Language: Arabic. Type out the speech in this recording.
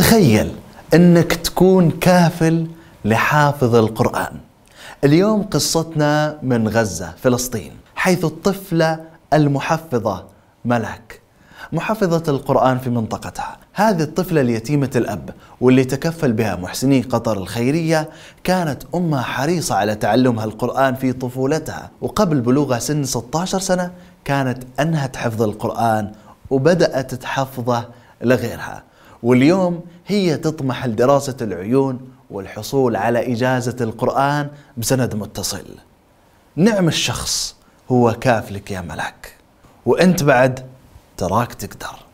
تخيل انك تكون كافل لحافظ القران اليوم قصتنا من غزه فلسطين حيث الطفله المحفظه ملك محفظه القرآن في منطقتها هذه الطفلة اليتيمة الأب واللي تكفل بها محسني قطر الخيرية كانت أمها حريصة على تعلمها القرآن في طفولتها وقبل بلوغها سن 16 سنة كانت أنهت حفظ القرآن وبدأت تحفظه لغيرها واليوم هي تطمح لدراسة العيون والحصول على إجازة القرآن بسند متصل نعم الشخص هو كاف لك يا ملاك وانت بعد تراك تقدر